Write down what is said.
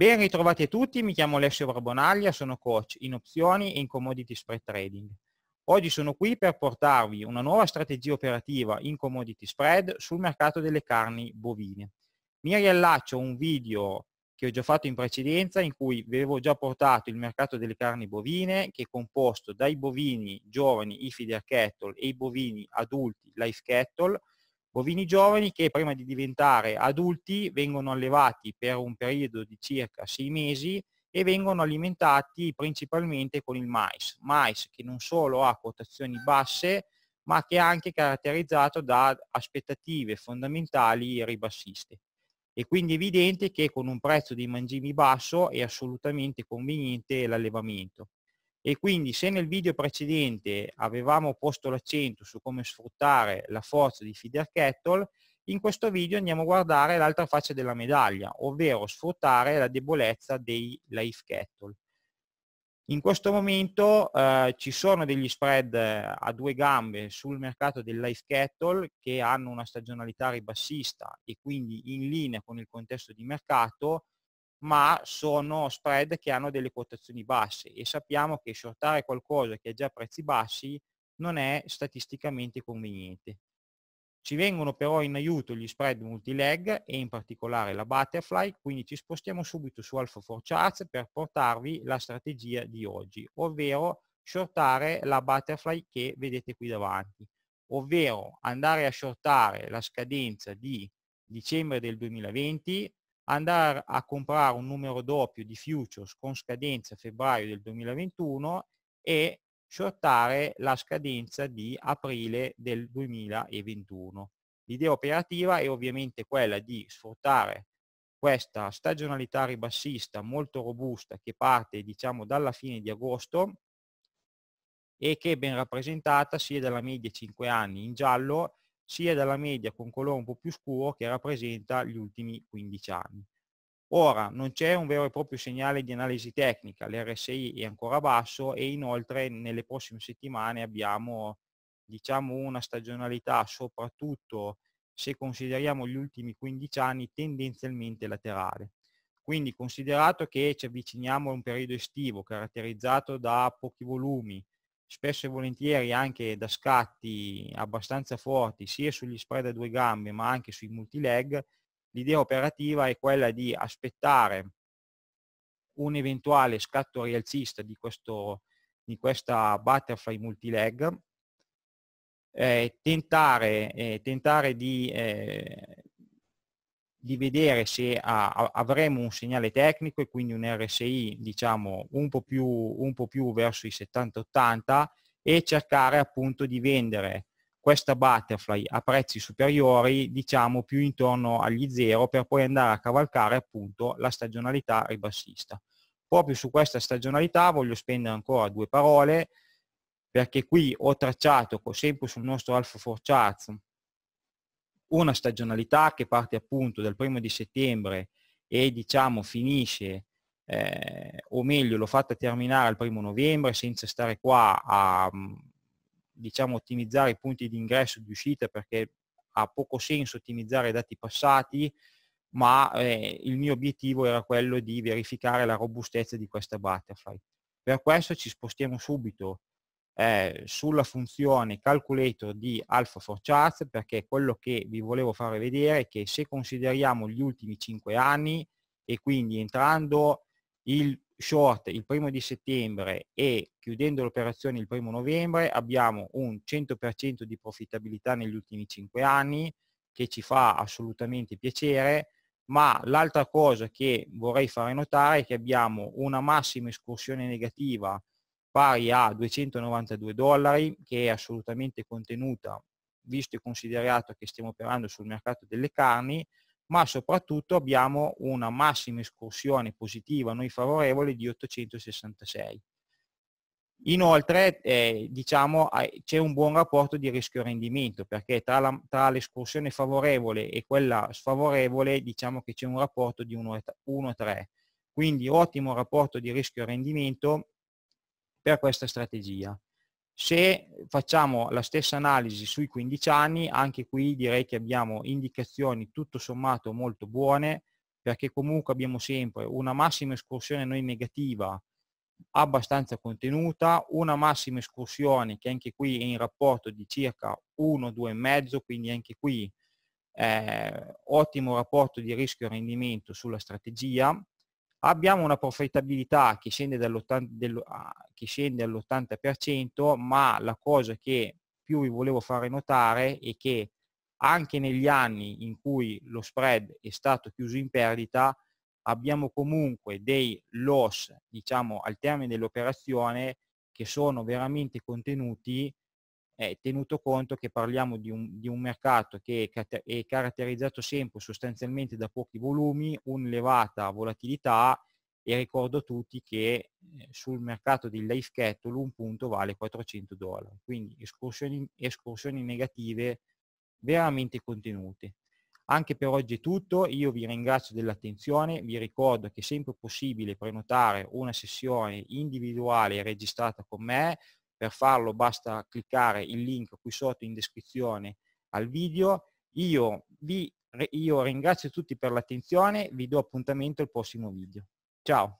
Ben ritrovati a tutti, mi chiamo Alessio Barbonaglia, sono coach in opzioni e in commodity spread trading. Oggi sono qui per portarvi una nuova strategia operativa in commodity spread sul mercato delle carni bovine. Mi riallaccio a un video che ho già fatto in precedenza in cui vi avevo già portato il mercato delle carni bovine che è composto dai bovini giovani, i feeder cattle e i bovini adulti, life cattle, Bovini giovani che prima di diventare adulti vengono allevati per un periodo di circa sei mesi e vengono alimentati principalmente con il mais, mais che non solo ha quotazioni basse ma che è anche caratterizzato da aspettative fondamentali ribassiste. E quindi evidente che con un prezzo dei mangimi basso è assolutamente conveniente l'allevamento e quindi se nel video precedente avevamo posto l'accento su come sfruttare la forza di feeder kettle, in questo video andiamo a guardare l'altra faccia della medaglia, ovvero sfruttare la debolezza dei life kettle. In questo momento eh, ci sono degli spread eh, a due gambe sul mercato del life kettle che hanno una stagionalità ribassista e quindi in linea con il contesto di mercato ma sono spread che hanno delle quotazioni basse e sappiamo che shortare qualcosa che ha già prezzi bassi non è statisticamente conveniente. Ci vengono però in aiuto gli spread multileg e in particolare la butterfly, quindi ci spostiamo subito su Alpha 4 Charts per portarvi la strategia di oggi, ovvero shortare la butterfly che vedete qui davanti, ovvero andare a shortare la scadenza di dicembre del 2020 andare a comprare un numero doppio di futures con scadenza febbraio del 2021 e shortare la scadenza di aprile del 2021. L'idea operativa è ovviamente quella di sfruttare questa stagionalità ribassista molto robusta che parte diciamo dalla fine di agosto e che è ben rappresentata sia dalla media 5 anni in giallo sia dalla media con colore un po' più scuro che rappresenta gli ultimi 15 anni. Ora non c'è un vero e proprio segnale di analisi tecnica, l'RSI è ancora basso e inoltre nelle prossime settimane abbiamo diciamo, una stagionalità soprattutto se consideriamo gli ultimi 15 anni tendenzialmente laterale. Quindi considerato che ci avviciniamo a un periodo estivo caratterizzato da pochi volumi, spesso e volentieri anche da scatti abbastanza forti sia sugli spread a due gambe ma anche sui multileg, l'idea operativa è quella di aspettare un eventuale scatto rialzista di, questo, di questa butterfly multileg, eh, tentare, eh, tentare di eh, di vedere se a, avremo un segnale tecnico e quindi un RSI diciamo un po' più, un po più verso i 70-80 e cercare appunto di vendere questa butterfly a prezzi superiori diciamo più intorno agli zero per poi andare a cavalcare appunto la stagionalità ribassista. Proprio su questa stagionalità voglio spendere ancora due parole perché qui ho tracciato sempre sul nostro Alpha for charts una stagionalità che parte appunto dal primo di settembre e diciamo finisce, eh, o meglio l'ho fatta terminare al primo novembre senza stare qua a mm, diciamo, ottimizzare i punti di ingresso e di uscita perché ha poco senso ottimizzare i dati passati, ma eh, il mio obiettivo era quello di verificare la robustezza di questa butterfly. Per questo ci spostiamo subito eh, sulla funzione calculator di alpha for charts perché quello che vi volevo fare vedere è che se consideriamo gli ultimi 5 anni e quindi entrando il short il primo di settembre e chiudendo l'operazione il primo novembre abbiamo un 100% di profittabilità negli ultimi 5 anni che ci fa assolutamente piacere ma l'altra cosa che vorrei fare notare è che abbiamo una massima escursione negativa pari a 292 dollari, che è assolutamente contenuta, visto e considerato che stiamo operando sul mercato delle carni, ma soprattutto abbiamo una massima escursione positiva, noi favorevole, di 866. Inoltre eh, diciamo, c'è un buon rapporto di rischio-rendimento perché tra, tra l'escursione favorevole e quella sfavorevole diciamo che c'è un rapporto di 1-3. Quindi ottimo rapporto di rischio-rendimento per questa strategia. Se facciamo la stessa analisi sui 15 anni, anche qui direi che abbiamo indicazioni tutto sommato molto buone, perché comunque abbiamo sempre una massima escursione noi negativa abbastanza contenuta, una massima escursione che anche qui è in rapporto di circa 1-2,5, quindi anche qui eh, ottimo rapporto di rischio-rendimento sulla strategia, abbiamo una profittabilità che scende, che scende all'80%, ma la cosa che più vi volevo fare notare è che anche negli anni in cui lo spread è stato chiuso in perdita, abbiamo comunque dei loss, diciamo, al termine dell'operazione che sono veramente contenuti eh, tenuto conto che parliamo di un, di un mercato che è, caratterizzato sempre sostanzialmente da pochi volumi, un'elevata volatilità e ricordo a tutti che eh, sul mercato del life cattle un punto vale 400 dollari, quindi escursioni, escursioni negative veramente contenute. Anche per oggi è tutto, io vi ringrazio dell'attenzione, vi ricordo che è sempre possibile prenotare una sessione individuale registrata con me, per farlo basta cliccare il link qui sotto in descrizione al video. Io, vi, io ringrazio tutti per l'attenzione, vi do appuntamento al prossimo video. Ciao!